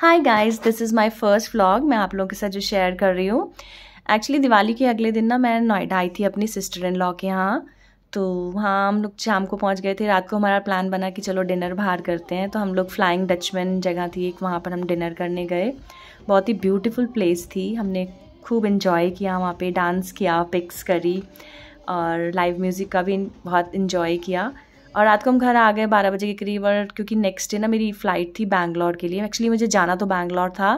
high guys this is my first vlog मैं आप लोगों के साथ जो शेयर कर रही हूँ एक्चुअली दिवाली के अगले दिन ना मैं नोएडा आई थी अपनी सिस्टर इन लॉ के यहाँ तो वहाँ हम लोग शाम को पहुँच गए थे रात को हमारा प्लान बना कि चलो डिनर बाहर करते हैं तो हम लोग फ्लाइंग डचमैन जगह थी एक वहाँ पर हम डिनर करने गए बहुत ही ब्यूटिफुल प्लेस थी हमने खूब इन्जॉय किया वहाँ पर डांस किया पिक्स करी और लाइव म्यूज़िक का भी बहुत इन्जॉय किया और रात को हम घर आ गए बारह बजे के करीब और क्योंकि नेक्स्ट डे ना मेरी फ़्लाइट थी बैंगलोर के लिए एक्चुअली मुझे जाना तो बैंगलोर था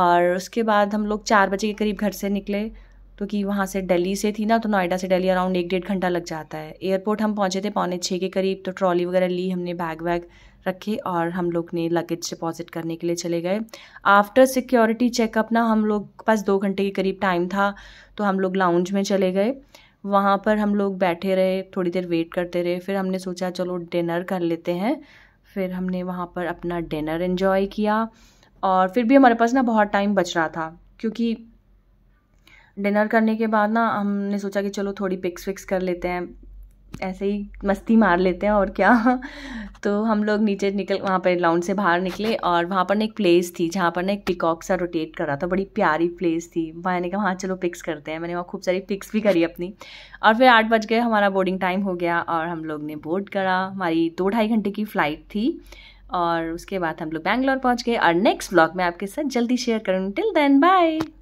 और उसके बाद हम लोग चार बजे के करीब घर से निकले क्योंकि तो वहाँ से दिल्ली से थी ना तो नोएडा से दिल्ली अराउंड एक डेढ़ घंटा लग जाता है एयरपोर्ट हम पहुँचे थे पौने छः के करीब तो ट्रॉली वगैरह ली हमने बैग वैग रखे और हम लोग ने लगेज डिपॉजिट करने के लिए चले गए आफ्टर सिक्योरिटी चेकअप ना हम लोग के पास दो घंटे के करीब टाइम था तो हम लोग लाउंज में चले गए वहाँ पर हम लोग बैठे रहे थोड़ी देर वेट करते रहे फिर हमने सोचा चलो डिनर कर लेते हैं फिर हमने वहाँ पर अपना डिनर इन्जॉय किया और फिर भी हमारे पास ना बहुत टाइम बच रहा था क्योंकि डिनर करने के बाद ना हमने सोचा कि चलो थोड़ी पिक्स विक्स कर लेते हैं ऐसे ही मस्ती मार लेते हैं और क्या तो हम लोग नीचे निकल वहाँ पर लाउंड से बाहर निकले और वहाँ पर ना एक प्लेस थी जहाँ पर ना एक पिकॉक सा रोटेट कर रहा था बड़ी प्यारी प्लेस थी मैंने कहा वहाँ चलो पिक्स करते हैं मैंने वहाँ खूब सारी पिक्स भी करी अपनी और फिर आठ बज गए हमारा बोर्डिंग टाइम हो गया और हम लोग ने बोर्ड करा हमारी दो ढाई घंटे की फ़्लाइट थी और उसके बाद हम लोग बैंगलोर पहुँच गए और नेक्स्ट ब्लॉग में आपके साथ जल्दी शेयर करूँ टिल देन बाय